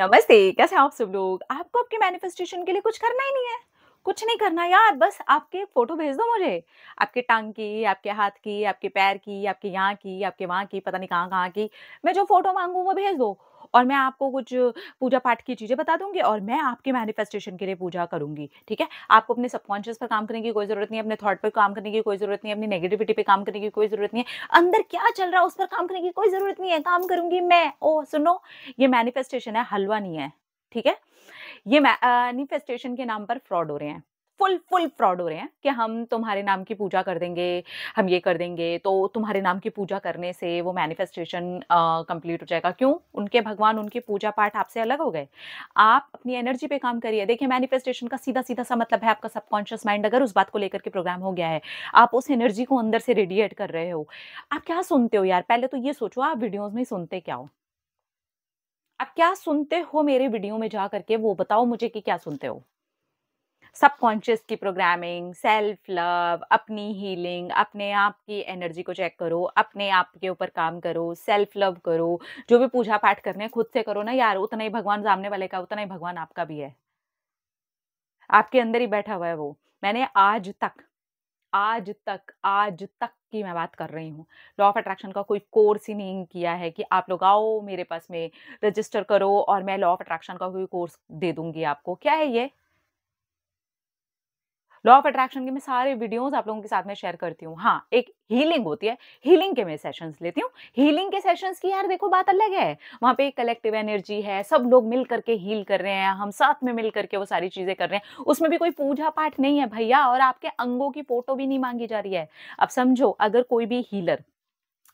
नमस्ते कैसे आप सब लोग आपको आपके मैनिफेस्टेशन के लिए कुछ करना ही नहीं है कुछ नहीं करना यार बस आपके फोटो भेज दो मुझे आपके टांग की आपके हाथ की आपके पैर की आपके यहाँ की आपके वहाँ की पता नहीं कहाँ कहाँ की मैं जो फोटो मांगू वो भेज दो और मैं आपको कुछ पूजा पाठ की चीज़ें बता दूंगी और मैं आपके मैनिफेस्टेशन के लिए पूजा करूंगी ठीक है आपको अपने सबकॉन्शियस पर काम करने की कोई ज़रूरत नहीं अपने थॉट पर काम करने की कोई ज़रूरत नहीं अपनी नेगेटिविटी पर काम करने की कोई ज़रूरत नहीं है अंदर क्या चल रहा है उस पर काम करने की कोई ज़रूरत नहीं है काम करूंगी मैं ओ सुनो ये मैनिफेस्टेशन है हलवा नहीं है ठीक है ये मैनिफेस्टेशन के नाम पर फ्रॉड हो रहे हैं फुल फुल फ्रॉड हो रहे हैं कि हम तुम्हारे नाम की पूजा कर देंगे हम ये कर देंगे तो तुम्हारे नाम की पूजा करने से वो मैनिफेस्टेशन कंप्लीट हो जाएगा क्यों उनके भगवान उनकी पूजा पाठ आपसे अलग हो गए आप अपनी एनर्जी पे काम करिए देखिए मैनिफेस्टेशन का सीधा सीधा सा मतलब है आपका सबकॉन्शियस माइंड अगर उस बात को लेकर के प्रोग्राम हो गया है आप उस एनर्जी को अंदर से रेडिएट कर रहे हो आप क्या सुनते हो यार पहले तो ये सोचो आप वीडियोज़ में सुनते क्या हो आप क्या सुनते हो मेरे वीडियो में जा करके वो बताओ मुझे कि क्या सुनते हो सबकॉन्शियस की प्रोग्रामिंग सेल्फ लव अपनी हीलिंग अपने आप की एनर्जी को चेक करो अपने आप के ऊपर काम करो सेल्फ लव करो जो भी पूजा पाठ करने खुद से करो ना यार उतना ही भगवान सामने वाले का उतना ही भगवान आपका भी है आपके अंदर ही बैठा हुआ है वो मैंने आज तक आज तक आज तक की मैं बात कर रही हूँ लॉ ऑफ अट्रैक्शन का कोई कोर्स ही नहीं किया है कि आप लोग आओ मेरे पास में रजिस्टर करो और मैं लॉ ऑफ अट्रैक्शन का कोई कोर्स दे दूंगी आपको क्या है ये लॉ ऑफ अट्रैक्शन के मैं सारे वीडियोस आप लोगों के साथ में शेयर करती हूँ हाँ एक हीलिंग होती है हीलिंग के मैं सेशंस लेती हूँ हीलिंग के सेशंस की यार देखो बात अलग है वहाँ पे एक कलेक्टिव एनर्जी है सब लोग मिल करके हील कर रहे हैं हम साथ में मिल करके वो सारी चीज़ें कर रहे हैं उसमें भी कोई पूजा पाठ नहीं है भैया और आपके अंगों की फोटो भी नहीं मांगी जा रही है अब समझो अगर कोई भी हीलर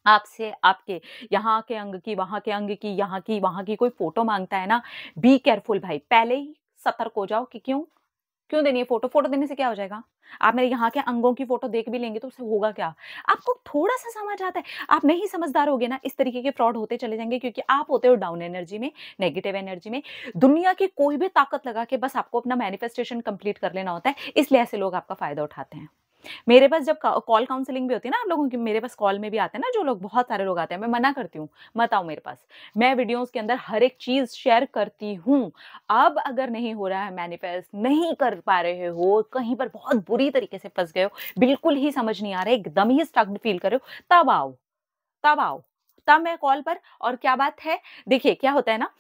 आपसे आपके यहाँ के अंग की वहाँ के अंग की यहाँ की वहाँ की कोई फोटो मांगता है ना बी केयरफुल भाई पहले ही सतर्क हो जाओ कि क्यों क्यों देनी है फोटो फोटो देने से क्या हो जाएगा आप मेरे यहाँ के अंगों की फोटो देख भी लेंगे तो उससे होगा क्या आपको थोड़ा सा समझ आता है आप नहीं समझदार होगे ना इस तरीके के फ्रॉड होते चले जाएंगे क्योंकि आप होते हो डाउन एनर्जी में नेगेटिव एनर्जी में दुनिया की कोई भी ताकत लगा के बस आपको अपना मैनिफेस्टेशन कंप्लीट कर लेना होता है इसलिए ऐसे लोग आपका फायदा उठाते हैं मेरे पास जब कॉल काउंसलिंग भी होती है ना आप लोगों की मेरे पास कॉल में भी आते हैं ना जो लोग बहुत सारे लोग आते हैं मैं मना करती हूँ मत आओ मेरे पास मैं वीडियोज़ के अंदर हर एक चीज़ शेयर करती हूँ अब अगर नहीं हो रहा है मैनिफेस्ट नहीं कर पा रहे हो कहीं पर बहुत बुरी तरीके से फंस गए हो बिल्कुल ही समझ नहीं आ रहा एकदम ही स्टक्ड फील कर रहे हो तब आओ तब आओ तब मैं कॉल पर और क्या बात है देखिए क्या होता है ना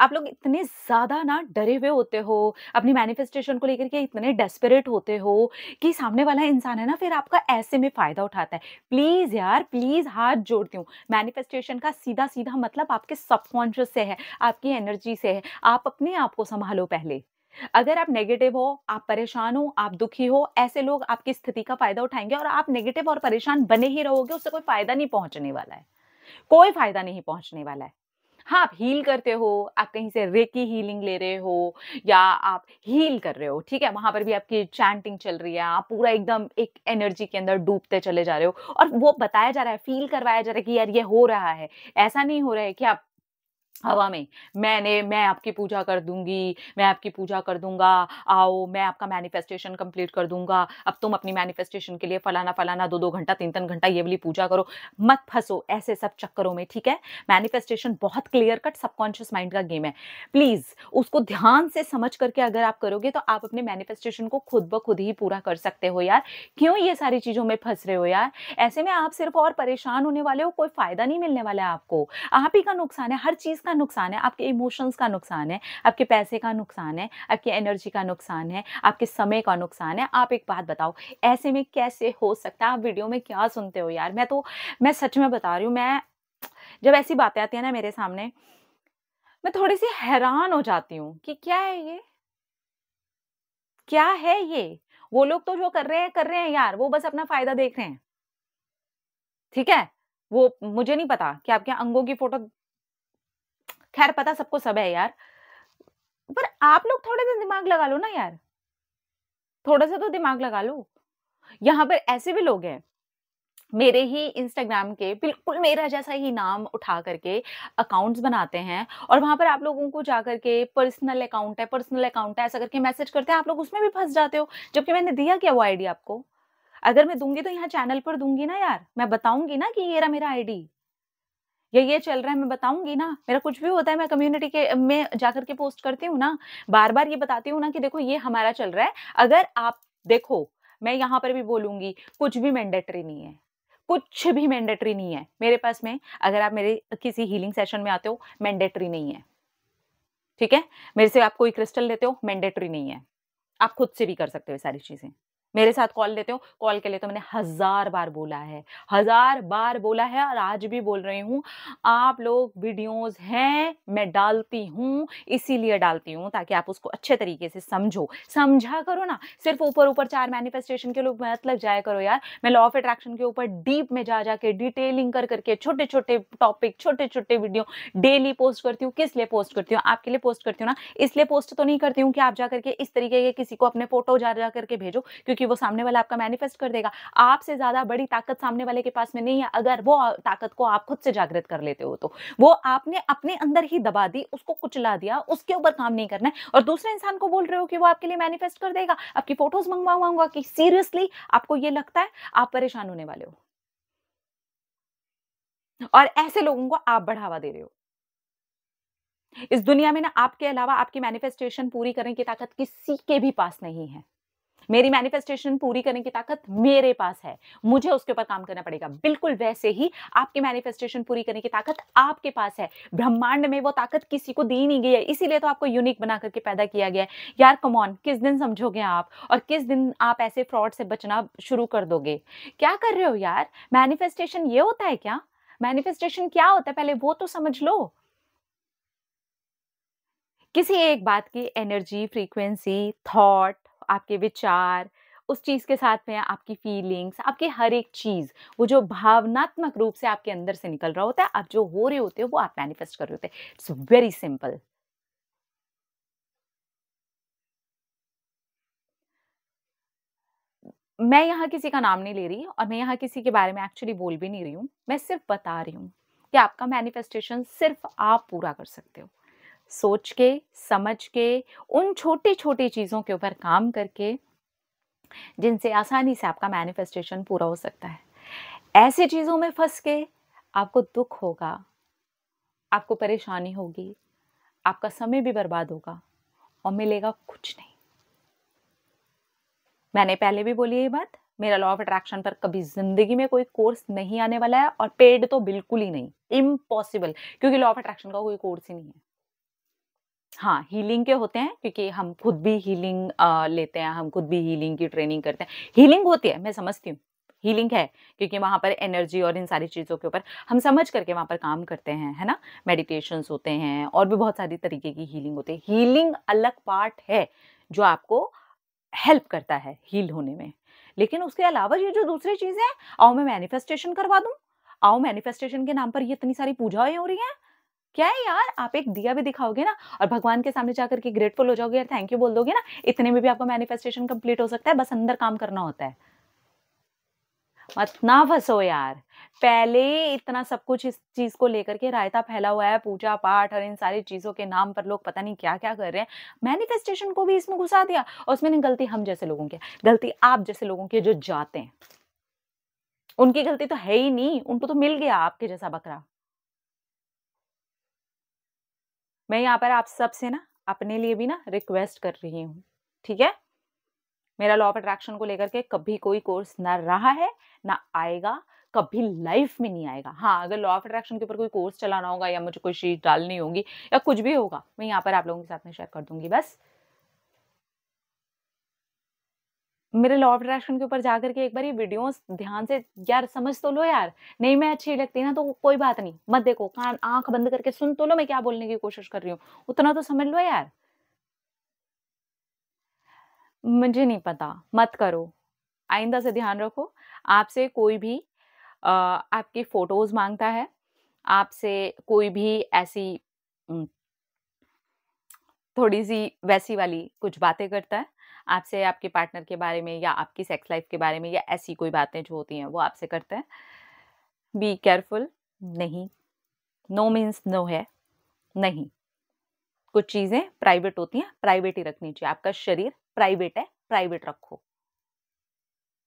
आप लोग इतने ज़्यादा ना डरे हुए होते हो अपनी मैनिफेस्टेशन को लेकर के इतने डेस्परेट होते हो कि सामने वाला इंसान है ना फिर आपका ऐसे में फ़ायदा उठाता है प्लीज़ यार प्लीज़ हाथ जोड़ती हूँ मैनिफेस्टेशन का सीधा सीधा मतलब आपके सबकॉन्शियस से है आपकी एनर्जी से है आप अपने आप को संभालो पहले अगर आप नेगेटिव हो आप परेशान हो आप दुखी हो ऐसे लोग आपकी स्थिति का फायदा उठाएंगे और आप नेगेटिव और परेशान बने ही रहोगे उससे कोई फायदा नहीं पहुंचने वाला है कोई फायदा नहीं पहुंचने वाला है हाँ आप हील करते हो आप कहीं से रेकी हीलिंग ले रहे हो या आप हील कर रहे हो ठीक है वहां पर भी आपकी चैंटिंग चल रही है आप पूरा एकदम एक एनर्जी के अंदर डूबते चले जा रहे हो और वो बताया जा रहा है फील करवाया जा रहा है कि यार ये हो रहा है ऐसा नहीं हो रहा है कि आप हवा में मैंने मैं आपकी पूजा कर दूंगी मैं आपकी पूजा कर दूंगा आओ मैं आपका मैनिफेस्टेशन कंप्लीट कर दूंगा अब तुम अपनी मैनिफेस्टेशन के लिए फलाना फलाना दो दो घंटा तीन तीन घंटा ये वाली पूजा करो मत फंसो ऐसे सब चक्करों में ठीक है मैनिफेस्टेशन बहुत क्लियर कट सबकॉन्शियस माइंड का गेम है प्लीज़ उसको ध्यान से समझ करके अगर आप करोगे तो आप अपने मैनिफेस्टेशन को खुद ब खुद ही पूरा कर सकते हो यार क्यों ये सारी चीज़ों में फंस रहे हो यार ऐसे में आप सिर्फ और परेशान होने वाले हो कोई फ़ायदा नहीं मिलने वाला है आपको आप ही का नुकसान है हर चीज़ का का नुकसान है आपके इमोशंस का नुकसान है आपके पैसे का नुकसान है आपकी एनर्जी का नुकसान है आपके समय का नुकसान है आप एक बात बताओ ऐसे में कैसे हो सकता है आप वीडियो में क्या सुनते हो यार मैं तो मैं सच में बता रही हूँ मैं जब ऐसी बातें आती हैं ना मेरे सामने मैं थोड़ी सी हैरान हो जाती हूँ कि क्या है ये क्या है ये वो लोग तो जो कर रहे हैं कर रहे हैं यार वो बस अपना फायदा देख रहे हैं ठीक है वो मुझे नहीं पता कि आपके अंगों की फोटो खैर पता सबको सब है यार पर आप लोग थोड़े से दिमाग लगा लो ना यार थोड़ा सा तो दिमाग लगा लो यहाँ पर ऐसे भी लोग हैं मेरे ही इंस्टाग्राम के बिल्कुल मेरा जैसा ही नाम उठा करके अकाउंट्स बनाते हैं और वहां पर आप लोगों को जा करके पर्सनल अकाउंट है पर्सनल अकाउंट है ऐसा करके मैसेज करते हैं आप लोग उसमें भी फंस जाते हो जबकि मैंने दिया क्या वो आईडी आपको अगर मैं दूंगी तो यहाँ चैनल पर दूंगी ना यार मैं बताऊंगी ना कि ये रहा मेरा आईडी ये ये चल रहा है मैं बताऊंगी ना मेरा कुछ भी होता है मैं कम्युनिटी के में जाकर के पोस्ट करती हूँ ना बार बार ये बताती हूँ ना कि देखो ये हमारा चल रहा है अगर आप देखो मैं यहाँ पर भी बोलूंगी कुछ भी मैंडेटरी नहीं है कुछ भी मैंडेटरी नहीं है मेरे पास में अगर आप मेरे किसी हीलिंग सेशन में आते हो मैंडेटरी नहीं है ठीक है मेरे से आप कोई क्रिस्टल लेते हो मैंडेटरी नहीं है आप खुद से भी कर सकते हो सारी चीज़ें मेरे साथ कॉल लेते हो कॉल के लिए तो मैंने हज़ार बार बोला है हज़ार बार बोला है और आज भी बोल रही हूँ आप लोग वीडियोस हैं मैं डालती हूँ इसीलिए डालती हूँ ताकि आप उसको अच्छे तरीके से समझो समझा करो ना सिर्फ ऊपर ऊपर चार मैनिफेस्टेशन के लोग मतलब जाया करो यार मैं लॉ ऑफ अट्रैक्शन के ऊपर डीप में जा जाके डिटेलिंग कर करके छोटे छोटे टॉपिक छोटे छोटे वीडियो डेली पोस्ट करती हूँ किस लिए पोस्ट करती हूँ आपके लिए पोस्ट करती हूँ ना इसलिए पोस्ट तो नहीं करती हूँ कि आप जा करके इस तरीके के किसी को अपने फोटो जा जा करके भेजो क्योंकि क्योंकि वो सामने वाला आपका मैनिफेस्ट कर देगा आपसे ज़्यादा बड़ी ताकत सामने वाले के पास में नहीं है अगर वो ताकत को आप खुद से जागृत कर लेते हो तो वो आपने अपने अंदर ही दबा दी उसको कुचला दिया उसके ऊपर काम नहीं करना है और दूसरे इंसान को बोल रहे हो कि वो आपके लिए मैनिफेस्ट कर देगा आपकी फोटोज मंगवाऊंगा कि सीरियसली आपको ये लगता है आप परेशान होने वाले हो और ऐसे लोगों को आप बढ़ावा दे रहे हो इस दुनिया में ना आपके अलावा आपकी मैनिफेस्टेशन पूरी करने की ताकत किसी के भी पास नहीं है मेरी मैनिफेस्टेशन पूरी करने की ताकत मेरे पास है मुझे उसके ऊपर काम करना पड़ेगा बिल्कुल वैसे ही आपकी मैनिफेस्टेशन पूरी करने की ताकत आपके पास है ब्रह्मांड में वो ताकत किसी को दी नहीं गई है इसीलिए तो आपको यूनिक बना करके पैदा किया गया है यार कमॉन किस दिन समझोगे आप और किस दिन आप ऐसे फ्रॉड से बचना शुरू कर दोगे क्या कर रहे हो यार मैनिफेस्टेशन ये होता है क्या मैनिफेस्टेशन क्या होता है पहले वो तो समझ लो किसी एक बात की एनर्जी फ्रीक्वेंसी थॉट आपके विचार उस चीज़ के साथ में आपकी फीलिंग्स आपकी हर एक चीज़ वो जो भावनात्मक रूप से आपके अंदर से निकल रहा होता है आप जो हो रहे होते हो वो आप मैनिफेस्ट कर रहे होते हैं इट्स वेरी सिंपल मैं यहाँ किसी का नाम नहीं ले रही और मैं यहाँ किसी के बारे में एक्चुअली बोल भी नहीं रही हूँ मैं सिर्फ बता रही हूँ कि आपका मैनिफेस्टेशन सिर्फ आप पूरा कर सकते हो सोच के समझ के उन छोटी छोटी चीज़ों के ऊपर काम करके जिनसे आसानी से आपका मैनिफेस्टेशन पूरा हो सकता है ऐसी चीज़ों में फंस के आपको दुख होगा आपको परेशानी होगी आपका समय भी बर्बाद होगा और मिलेगा कुछ नहीं मैंने पहले भी बोली ये बात मेरा लॉ ऑफ अट्रैक्शन पर कभी जिंदगी में कोई कोर्स नहीं आने वाला है और पेड तो बिल्कुल ही नहीं इम्पॉसिबल क्योंकि लॉ ऑफ अट्रैक्शन का कोई कोर्स ही नहीं है हाँ हीलिंग के होते हैं क्योंकि हम खुद भी हीलिंग लेते हैं हम खुद भी हीलिंग की ट्रेनिंग करते हैं हीलिंग होती है मैं समझती हूँ हीलिंग है क्योंकि वहाँ पर एनर्जी और इन सारी चीज़ों के ऊपर हम समझ करके वहाँ पर काम करते हैं है ना मेडिटेशंस होते हैं और भी बहुत सारी तरीके की हीलिंग होती है हीलिंग अलग पार्ट है जो आपको हेल्प करता है हील होने में लेकिन उसके अलावा ये जो दूसरी चीजें आओ मैं मैनिफेस्टेशन करवा दूँ आओ मैनिफेस्टेशन के नाम पर ये इतनी सारी पूजाएं हो रही हैं क्या है यार आप एक दिया भी दिखाओगे ना और भगवान के सामने जाकर के ग्रेटफुल हो जाओगे यार थैंक यू बोल दोगे ना इतने में भी आपका मैनिफेस्टेशन कंप्लीट हो सकता है बस अंदर काम करना होता है मत ना फंसो यार पहले इतना सब कुछ इस चीज को लेकर के रायता फैला हुआ है पूजा पाठ और इन सारी चीजों के नाम पर लोग पता नहीं क्या क्या कर रहे हैं मैनिफेस्टेशन को भी इसमें घुसा दिया और उसमें गलती हम जैसे लोगों की गलती आप जैसे लोगों की जो जाते हैं उनकी गलती तो है ही नहीं उनको तो मिल गया आपके जैसा बकरा मैं यहाँ पर आप सब से ना अपने लिए भी ना रिक्वेस्ट कर रही हूँ ठीक है मेरा लॉ ऑफ अट्रैक्शन को लेकर के कभी कोई कोर्स ना रहा है ना आएगा कभी लाइफ में नहीं आएगा हाँ अगर लॉ ऑफ अट्रैक्शन के ऊपर कोई कोर्स चलाना होगा या मुझे कोई शीट डालनी होगी या कुछ भी होगा मैं यहाँ पर आप लोगों के साथ में शेयर कर दूंगी बस मेरे लॉ ऑफ अट्रैक्शन के ऊपर जाकर के एक बार ये वीडियोस ध्यान से यार समझ तो लो यार नहीं मैं अच्छी लगती ना तो कोई बात नहीं मत देखो कान आंख बंद करके सुन तो लो मैं क्या बोलने की कोशिश कर रही हूँ उतना तो समझ लो यार मुझे नहीं पता मत करो आइंदा से ध्यान रखो आपसे कोई भी आ, आपकी फोटोज मांगता है आपसे कोई भी ऐसी थोड़ी सी वैसी वाली कुछ बातें करता है आपसे आपके पार्टनर के बारे में या आपकी सेक्स लाइफ के बारे में या ऐसी कोई बातें जो होती हैं वो आपसे करते हैं बी केयरफुल नहीं नो मीन्स नो है नहीं कुछ चीज़ें प्राइवेट होती हैं प्राइवेट ही रखनी चाहिए आपका शरीर प्राइवेट है प्राइवेट रखो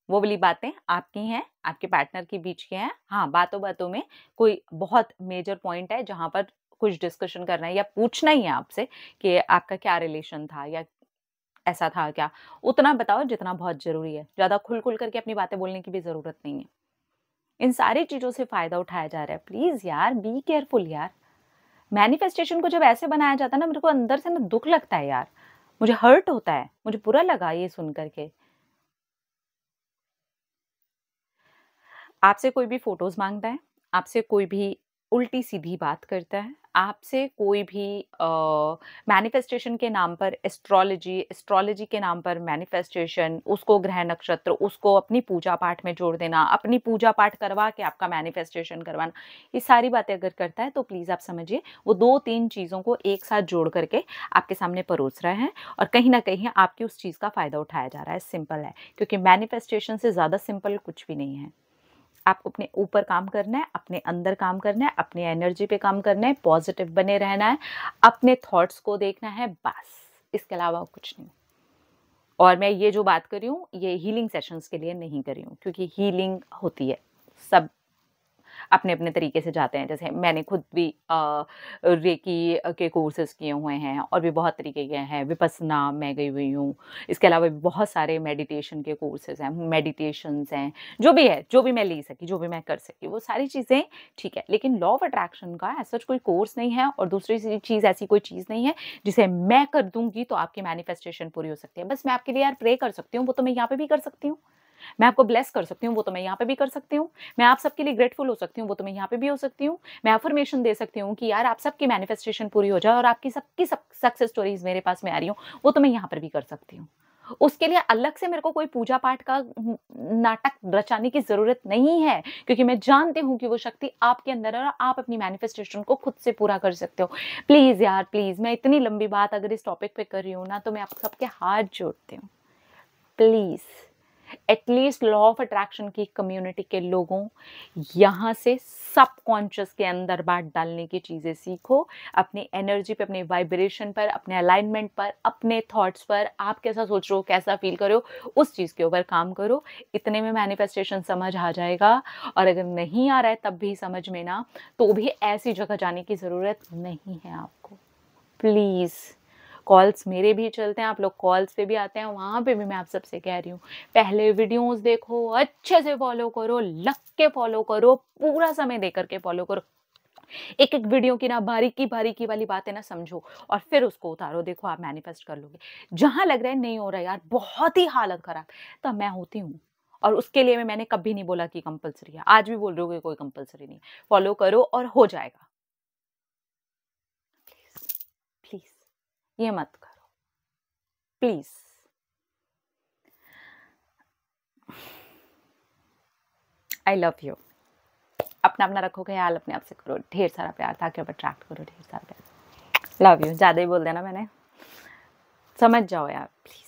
वो वाली बातें आपकी हैं आपके पार्टनर के बीच की हैं हाँ बातों बातों में कोई बहुत मेजर पॉइंट है जहाँ पर कुछ डिस्कशन करना है या पूछना ही है आपसे कि आपका क्या रिलेशन था या ऐसा था क्या उतना बताओ जितना बहुत ज़रूरी है ज़्यादा खुल खुल करके अपनी बातें बोलने की भी ज़रूरत नहीं है इन सारी चीज़ों से फ़ायदा उठाया जा रहा है प्लीज़ यार बी केयरफुल यार मैनिफेस्टेशन को जब ऐसे बनाया जाता है ना मेरे को अंदर से ना दुख लगता है यार मुझे हर्ट होता है मुझे बुरा लगा ये सुन करके आपसे कोई भी फोटोज़ मांगता है आपसे कोई भी उल्टी सीधी बात करता है आपसे कोई भी मैनिफेस्टेशन के नाम पर एस्ट्रोलॉजी एस्ट्रोलॉजी के नाम पर मैनिफेस्टेशन उसको ग्रह नक्षत्र उसको अपनी पूजा पाठ में जोड़ देना अपनी पूजा पाठ करवा के आपका मैनिफेस्टेशन करवाना ये सारी बातें अगर करता है तो प्लीज़ आप समझिए वो दो तीन चीज़ों को एक साथ जोड़ करके आपके सामने परोस रहे हैं और कहीं ना कहीं आपकी उस चीज़ का फ़ायदा उठाया जा रहा है सिंपल है क्योंकि मैनिफेस्टेशन से ज़्यादा सिंपल कुछ भी नहीं है आपको अपने ऊपर काम करना है अपने अंदर काम करना है अपनी एनर्जी पे काम करना है पॉजिटिव बने रहना है अपने थॉट्स को देखना है बस इसके अलावा कुछ नहीं और मैं ये जो बात कर रही हूँ ये हीलिंग सेशंस के लिए नहीं कर रही हूँ क्योंकि हीलिंग होती है सब अपने अपने तरीके से जाते हैं जैसे मैंने खुद भी रेकी के कोर्सेज किए हुए हैं और भी बहुत तरीके के हैं विपसना मैं गई हुई हूँ इसके अलावा भी बहुत सारे मेडिटेशन के कोर्सेज हैं मेडिटेशंस हैं जो भी है जो भी मैं ले सकी जो भी मैं कर सकी वो सारी चीज़ें ठीक है लेकिन लॉ ऑफ अट्रैक्शन का ऐसा कोई कोर्स नहीं है और दूसरी चीज़ ऐसी कोई चीज़ नहीं है जिसे मैं कर दूंगी तो आपकी मैनिफेस्टेशन पूरी हो सकती है बस मैं आपके लिए यार प्रे कर सकती हूँ वो तो मैं यहाँ पे भी कर सकती हूँ मैं आपको ब्लेस कर सकती हूँ वो तो मैं यहाँ पे भी कर सकती हूँ मैं आप सबके लिए ग्रेटफुल हो सकती हूँ वो तो मैं यहाँ पे भी हो सकती हूँ मैं अफर्मेशन दे सकती हूँ कि यार आप सबकी मैनिफेस्टेशन पूरी हो जाए और आपकी सबकी सब सक्सेस स्टोरीज मेरे पास में आ रही हूँ वो तो मैं यहाँ पर भी कर सकती हूँ उसके लिए अलग से मेरे को कोई पूजा पाठ का नाटक रचाने की ज़रूरत नहीं है क्योंकि मैं जानती हूँ कि वो शक्ति आपके अंदर है और आप अपनी मैनिफेस्टेशन को खुद से पूरा कर सकते हो प्लीज़ यार प्लीज़ मैं इतनी लंबी बात अगर इस टॉपिक पे कर रही हूँ ना तो मैं आप सबके हाथ जोड़ती हूँ please at least law of attraction की कम्युनिटी के लोगों यहाँ से सबकॉन्शियस के अंदर बात डालने की चीज़ें सीखो अपनी एनर्जी पे अपने वाइब्रेशन पर अपने अलाइनमेंट पर अपने थॉट्स पर आप कैसा सोच रहे हो कैसा फील करो उस चीज़ के ऊपर काम करो इतने में मैनिफेस्टेशन समझ आ जाएगा और अगर नहीं आ रहा है तब भी समझ में ना तो भी ऐसी जगह जाने की ज़रूरत नहीं है आपको प्लीज़ कॉल्स मेरे भी चलते हैं आप लोग कॉल्स पे भी आते हैं वहाँ पे भी मैं आप सबसे कह रही हूँ पहले वीडियोस देखो अच्छे से फॉलो करो लग के फॉलो करो पूरा समय दे करके फॉलो करो एक एक वीडियो की ना बारीकी बारीकी वाली बातें ना समझो और फिर उसको उतारो देखो आप मैनिफेस्ट कर लोगे जहाँ लग रहा है नहीं हो रहा यार बहुत ही हालत ख़राब तब मैं होती हूँ और उसके लिए मैं मैंने कभी नहीं बोला कि कंपलसरी है आज भी बोल रही हूँ कोई कंपलसरी नहीं फॉलो करो और हो जाएगा ये मत करो प्लीज आई लव यू अपना अपना रखो ख्याल अपने आप से करो ढेर सारा प्यार था कि आप अट्रैक्ट करो ढेर सारा प्यार लव यू ज़्यादा ही बोल देना मैंने समझ जाओ यार प्लीज